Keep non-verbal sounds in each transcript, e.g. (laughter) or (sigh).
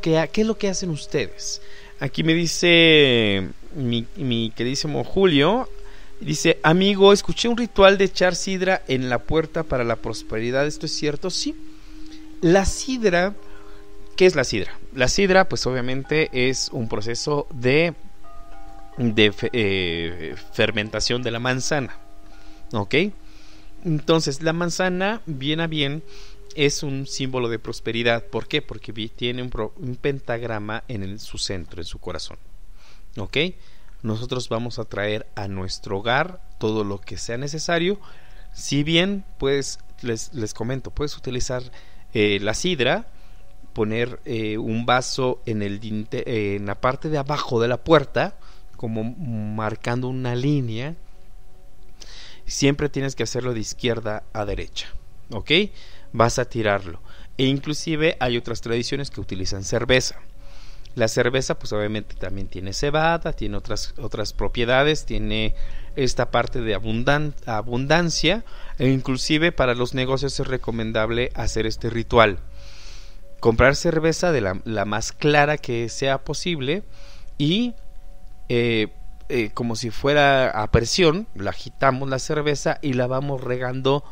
qué es lo que hacen ustedes? Aquí me dice mi, mi queridísimo Julio, dice, amigo, escuché un ritual de echar sidra en la puerta para la prosperidad, ¿esto es cierto? Sí. La sidra, ¿qué es la sidra? La sidra, pues obviamente es un proceso de, de eh, fermentación de la manzana, ¿ok? Entonces, la manzana, bien a bien, es un símbolo de prosperidad. ¿Por qué? Porque tiene un, pentagrama en su centro, en su corazón. ¿Ok? Nosotros vamos a traer a nuestro hogar todo lo que sea necesario. Si bien, pues, les, comento, puedes utilizar eh, la sidra, poner eh, un vaso en, el, en la parte de abajo de la puerta, como marcando una línea. Siempre tienes que hacerlo de izquierda a derecha. ¿Ok? vas a tirarlo. E inclusive hay otras tradiciones que utilizan cerveza. La cerveza pues obviamente también tiene cebada, tiene otras, otras propiedades, tiene esta parte de abundancia e inclusive para los negocios es recomendable hacer este ritual. Comprar cerveza de la, más clara que sea posible y eh, eh, como si fuera a presión, la agitamos la cerveza y la vamos regando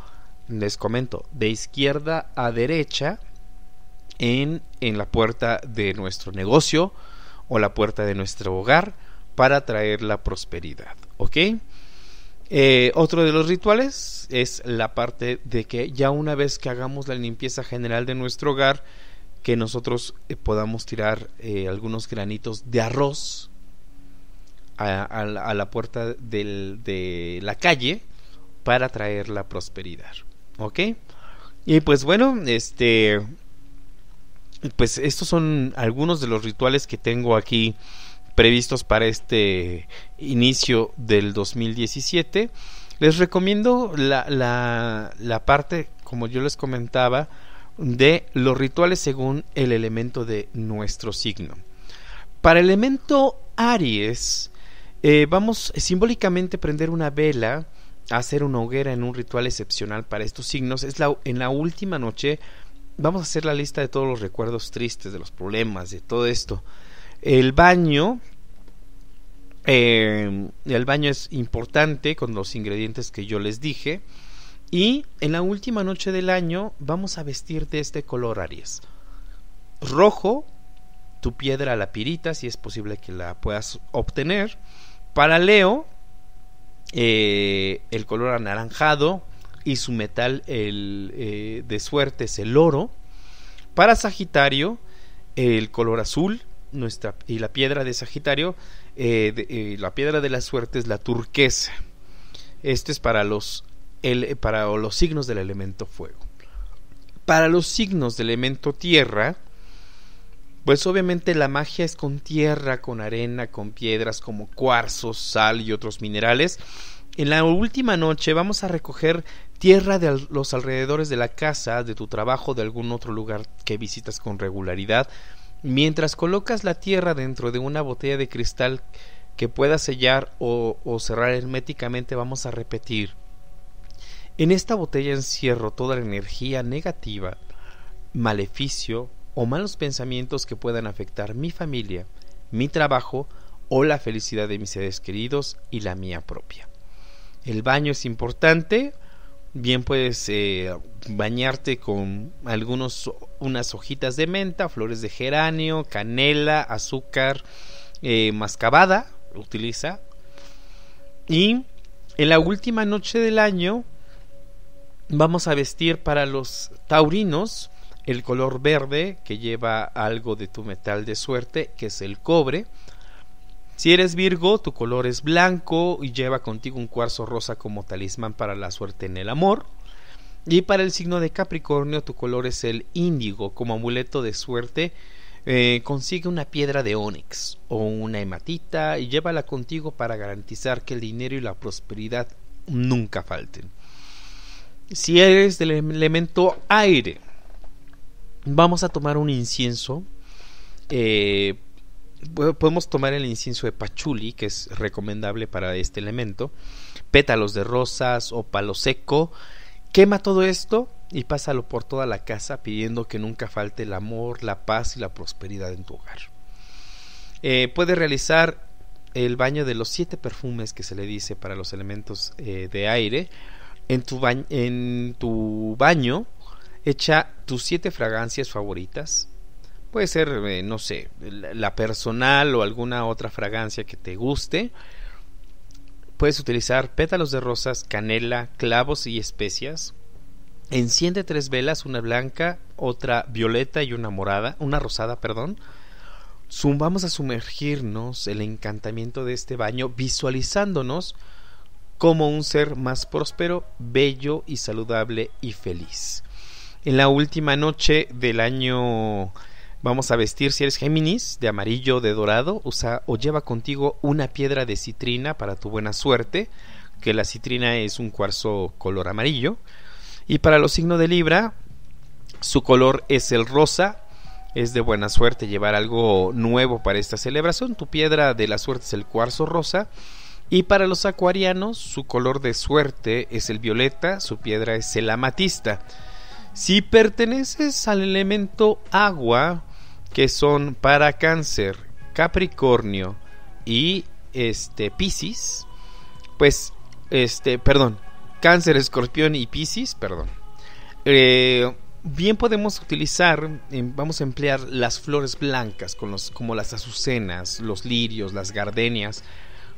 les comento, de izquierda a derecha en, en la puerta de nuestro negocio o la puerta de nuestro hogar para traer la prosperidad. ¿Ok? Eh, otro de los rituales es la parte de que ya una vez que hagamos la limpieza general de nuestro hogar, que nosotros eh, podamos tirar eh, algunos granitos de arroz a, la puerta de la calle para traer la prosperidad. Ok. Y pues bueno, este. Pues estos son algunos de los rituales que tengo aquí previstos para este inicio del 2017. Les recomiendo la, parte, como yo les comentaba, de los rituales según el elemento de nuestro signo. Para el elemento Aries, eh, vamos simbólicamente prender una vela hacer una hoguera en un ritual excepcional para estos signos. Es la, en la última noche vamos a hacer la lista de todos los recuerdos tristes, de los problemas, de todo esto. El baño, em, el baño es importante con los ingredientes que yo les dije. Y en la última noche del año vamos a vestir de este color Aries. Rojo, tu piedra la pirita, si es posible que la puedas obtener. Para Leo, eh, el color anaranjado y su metal el, eh, de suerte es el oro. Para Sagitario, el color azul nuestra, y la piedra de Sagitario, eh, la piedra de la suerte es la turquesa. ...este es para los, para los signos del elemento fuego. Para los signos del elemento tierra, pues obviamente la magia es con tierra, con arena, con piedras como cuarzo, sal y otros minerales. En la última noche vamos a recoger tierra de los alrededores de la casa, de tu trabajo, de algún otro lugar que visitas con regularidad. Mientras colocas la tierra dentro de una botella de cristal que pueda sellar o cerrar herméticamente, vamos a repetir. En esta botella encierro toda la energía negativa, maleficio, o malos pensamientos que puedan afectar mi familia, mi trabajo o la felicidad de mis seres queridos y la mía propia. El baño es importante, bien puedes eh, bañarte con algunos unas hojitas de menta, flores de geranio, canela, azúcar, eh, mascabada, utiliza. Y en la última noche del año vamos a vestir para los taurinos el color verde que lleva algo de tu metal de suerte, que es el cobre. Si eres Virgo, tu color es blanco y lleva contigo un cuarzo rosa como talismán para la suerte en el amor. Y para el signo de Capricornio, tu color es el índigo. Como amuleto de suerte, eh, consigue una piedra de ónix o una hematita y llévala contigo para garantizar que el dinero y la prosperidad nunca falten. Si eres del elemento aire, vamos a tomar un incienso. Eh, podemos tomar el incienso de pachuli, que es recomendable para este elemento, pétalos de rosas o palo seco. Quema todo esto y pásalo por toda la casa pidiendo que nunca falte el amor, la paz y la prosperidad en tu hogar. Eh, puedes realizar el baño de los siete perfumes que se le dice para los elementos eh, de aire. En tu, en tu baño echa sus siete fragancias favoritas. Puede ser, eh, no sé, la personal o alguna otra fragancia que te guste. Puedes utilizar pétalos de rosas, canela, clavos y especias. Enciende tres velas, una blanca, otra violeta y una morada, una rosada, perdón. Vamos a sumergirnos el encantamiento de este baño visualizándonos como un ser más próspero, bello y saludable y feliz en la última noche del año vamos a vestir, si eres Géminis, de amarillo, de dorado, usa o lleva contigo una piedra de citrina para tu buena suerte, que la citrina es un cuarzo color amarillo. Y para los signos de Libra, su color es el rosa. Es de buena suerte llevar algo nuevo para esta celebración. Tu piedra de la suerte es el cuarzo rosa. Y para los acuarianos, su color de suerte es el violeta, su piedra es el amatista. Si perteneces al elemento agua, que son para cáncer, capricornio y este piscis, pues este, perdón, cáncer, escorpión y piscis, perdón. Eh, bien podemos utilizar, em, vamos a emplear las flores blancas con los, como las azucenas, los lirios, las gardenias.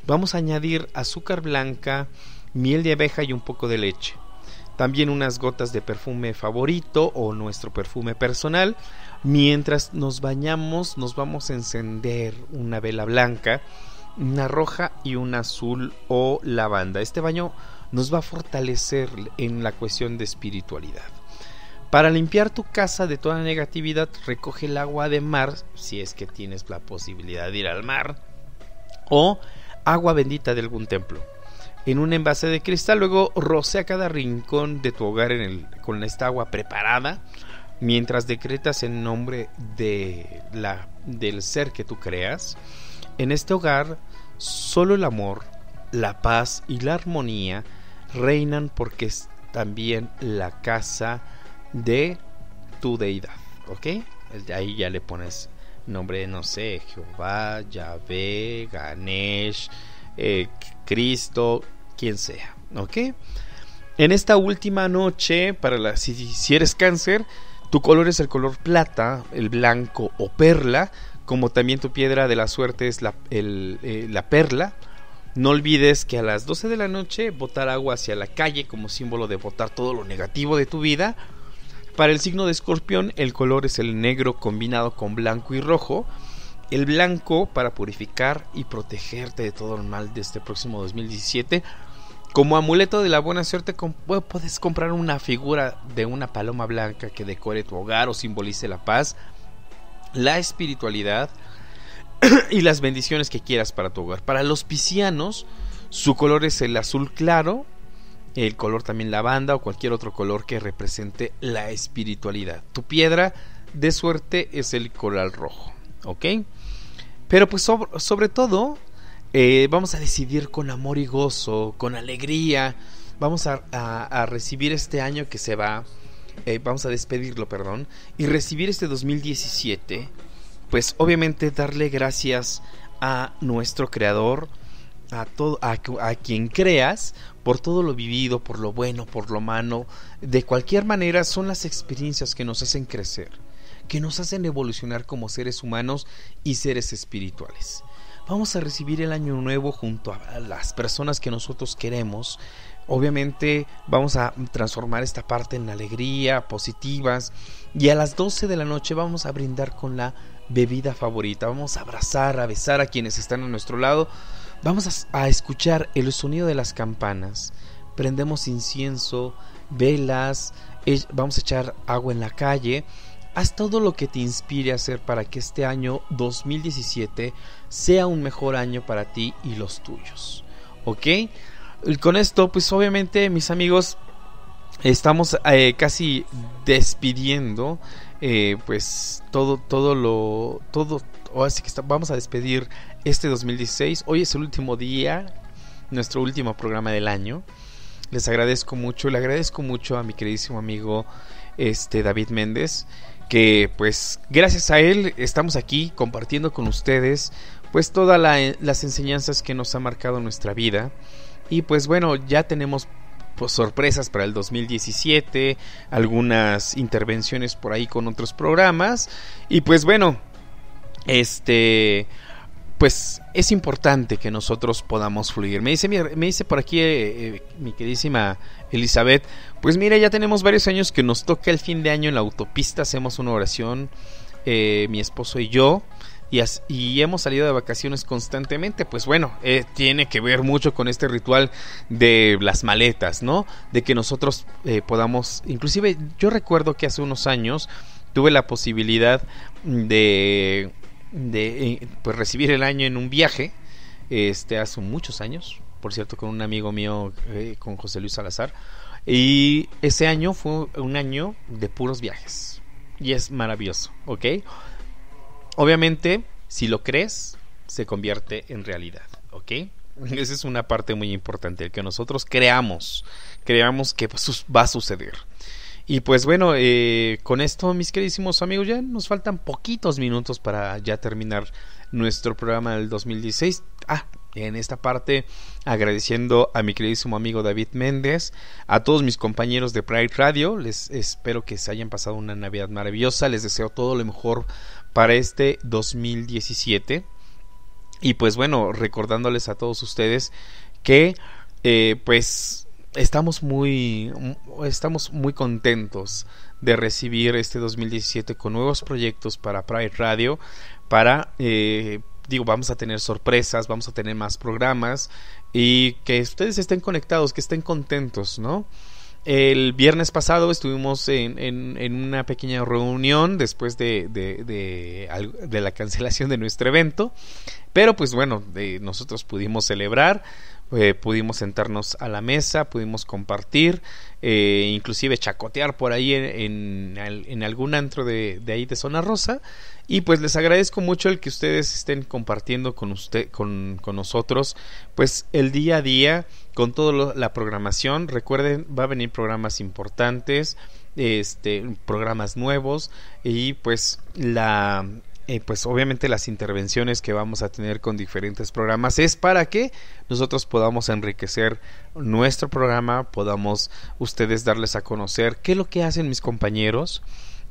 Vamos a añadir azúcar blanca, miel de abeja y un poco de leche también unas gotas de perfume favorito o nuestro perfume personal. Mientras nos bañamos nos vamos a encender una vela blanca, una roja y una azul o lavanda. Este baño nos va a fortalecer en la cuestión de espiritualidad. Para limpiar tu casa de toda negatividad, recoge el agua de mar, si es que tienes la posibilidad de ir al mar, o agua bendita de algún templo en un envase de cristal, luego rocea cada rincón de tu hogar con esta agua preparada, mientras decretas en nombre de la, del ser que tú creas. En este hogar, solo el amor, la paz y la armonía reinan porque es también la casa de tu deidad, ¿ok? Ahí ya le pones nombre, no sé, Jehová, Yahvé, Ganesh, eh, Cristo, quien sea. ¿Ok? En esta última noche, para la, si, eres cáncer, tu color es el color plata, el blanco o perla, como también tu piedra de la suerte es la, eh, la perla. No olvides que a las 12 de la noche botar agua hacia la calle como símbolo de botar todo lo negativo de tu vida. Para el signo de escorpión el color es el negro combinado con blanco y rojo el blanco para purificar y protegerte de todo el mal de este próximo 2017. Como amuleto de la buena suerte puedes comprar una figura de una paloma blanca que decore tu hogar o simbolice la paz, la espiritualidad (clears throat) y las bendiciones que quieras para tu hogar. Para los piscianos, su color es el azul claro, el color también lavanda o cualquier otro color que represente la espiritualidad. Tu piedra de suerte es el coral rojo, ¿ok? Pero pues sobre, todo eh, vamos a decidir con amor y gozo, con alegría. Vamos a, recibir este año que se va, eh, vamos a despedirlo, perdón, y recibir este 2017, pues obviamente darle gracias a nuestro creador, a, todo, a, a, quien creas, por todo lo vivido, por lo bueno, por lo malo. De cualquier manera, son las experiencias que nos hacen crecer que nos hacen evolucionar como seres humanos y seres espirituales. Vamos a recibir el año nuevo junto a las personas que nosotros queremos. Obviamente vamos a transformar esta parte en alegría, positivas. Y a las 12 de la noche vamos a brindar con la bebida favorita. Vamos a abrazar, a besar a quienes están a nuestro lado. Vamos a, a escuchar el sonido de las campanas. Prendemos incienso, velas, vamos a echar agua en la calle Haz todo lo que te inspire a hacer para que este año 2017 sea un mejor año para ti y los tuyos. ¿Ok? con esto, pues obviamente, mis amigos, estamos eh, casi despidiendo eh, pues todo todo lo todo así que vamos a despedir este 2016 hoy es el último día nuestro último programa del año les agradezco mucho le agradezco mucho a mi queridísimo amigo este David Méndez que pues gracias a él estamos aquí compartiendo con ustedes pues todas las enseñanzas que nos ha marcado nuestra vida. Y pues bueno, ya tenemos pues, sorpresas para el 2017, algunas intervenciones por ahí con otros programas. Y pues bueno, este pues es importante que nosotros podamos fluir. Me dice, me dice por aquí eh, eh, mi queridísima Elizabeth, pues mira, ya tenemos varios años que nos toca el fin de año en la autopista, hacemos una oración, eh, mi esposo y yo, y, y, hemos salido de vacaciones constantemente. Pues bueno, tiene que ver mucho con este ritual de las maletas, ¿no? De que nosotros podamos, inclusive yo recuerdo que hace unos años tuve la posibilidad de de eh, pues recibir el año en un viaje, este, hace muchos años, por cierto, con un amigo mío, eh, con José Luis Salazar, y ese año fue un año de puros viajes, y es maravilloso, ¿ok? Obviamente, si lo crees, se convierte en realidad, ¿ok? Esa es una parte muy importante, el que nosotros creamos, creamos que va a suceder. Y pues bueno, eh, con esto, mis queridísimos amigos, ya nos faltan poquitos minutos para ya terminar nuestro programa del 2016. Ah, en esta parte agradeciendo a mi queridísimo amigo David Méndez, a todos mis compañeros de Pride Radio, les espero que se hayan pasado una Navidad maravillosa, les deseo todo lo mejor para este 2017. Y pues bueno, recordándoles a todos ustedes que eh, pues estamos muy, estamos muy contentos de recibir este 2017 con nuevos proyectos para Pride Radio, para, eh, digo, vamos a tener sorpresas, vamos a tener más programas y que ustedes estén conectados, que estén contentos, ¿no? El viernes pasado estuvimos en, en, una pequeña reunión después de, de, de, de, la cancelación de nuestro evento, pero pues bueno, nosotros pudimos celebrar eh, pudimos sentarnos a la mesa, pudimos compartir, eh, inclusive chacotear por ahí en, algún antro de, ahí de Zona Rosa. Y pues les agradezco mucho el que ustedes estén compartiendo con, usted, con, nosotros pues el día a día, con toda la programación. Recuerden, va a venir programas importantes, este, programas nuevos y pues la eh, pues obviamente las intervenciones que vamos a tener con diferentes programas es para que nosotros podamos enriquecer nuestro programa, podamos ustedes darles a conocer qué es lo que hacen mis compañeros.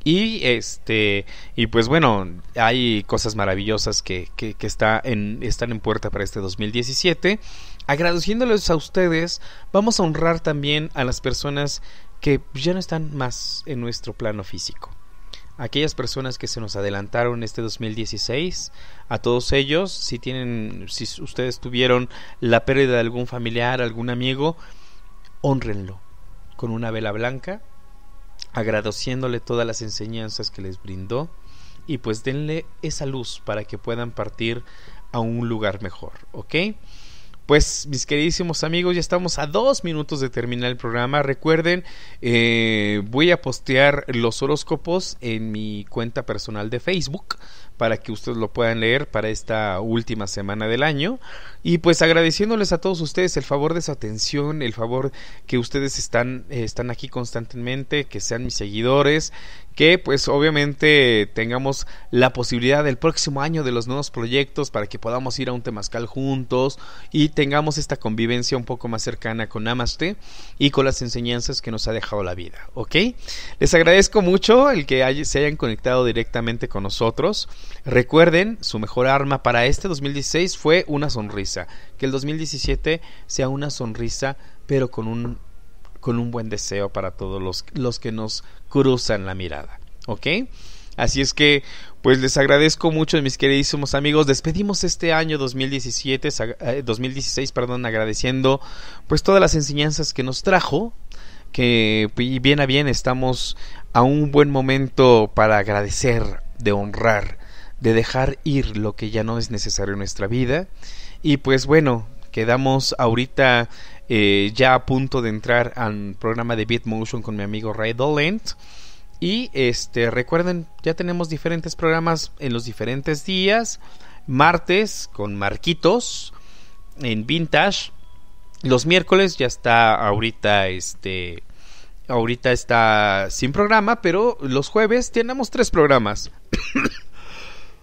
Y este y pues bueno, hay cosas maravillosas que, que, que está en, están en puerta para este 2017. Agradeciéndoles a ustedes, vamos a honrar también a las personas que ya no están más en nuestro plano físico aquellas personas que se nos adelantaron este 2016, a todos ellos, si tienen, si ustedes tuvieron la pérdida de algún familiar, algún amigo, honrenlo con una vela blanca, agradeciéndole todas las enseñanzas que les brindó y pues denle esa luz para que puedan partir a un lugar mejor, ¿ok? Pues mis queridísimos amigos, ya estamos a dos minutos de terminar el programa. Recuerden, eh, voy a postear los horóscopos en mi cuenta personal de Facebook para que ustedes lo puedan leer para esta última semana del año. Y pues agradeciéndoles a todos ustedes el favor de su atención, el favor que ustedes están, eh, están aquí constantemente, que sean mis seguidores, que pues obviamente tengamos la posibilidad del próximo año de los nuevos proyectos para que podamos ir a un temazcal juntos y tengamos esta convivencia un poco más cercana con Amaste y con las enseñanzas que nos ha dejado la vida, ¿ok? Les agradezco mucho el que se hayan conectado directamente con nosotros. Recuerden, su mejor arma para este 2016 fue una sonrisa. Que el 2017 sea una sonrisa, pero con un, con un buen deseo para todos los, los que nos cruzan la mirada. ¿Ok? Así es que, pues les agradezco mucho, mis queridísimos amigos. Despedimos este año 2017, 2016, eh, perdón, agradeciendo pues todas las enseñanzas que nos trajo. Que bien a bien estamos a un buen momento para agradecer, de honrar de dejar ir lo que ya no es necesario en nuestra vida. Y pues bueno, quedamos ahorita eh, ya a punto de entrar al programa de Bitmotion con mi amigo Ray Dolent. Y este, recuerden, ya tenemos diferentes programas en los diferentes días. Martes con Marquitos en Vintage. Los miércoles ya está ahorita este ahorita está sin programa, pero los jueves tenemos tres programas. (coughs)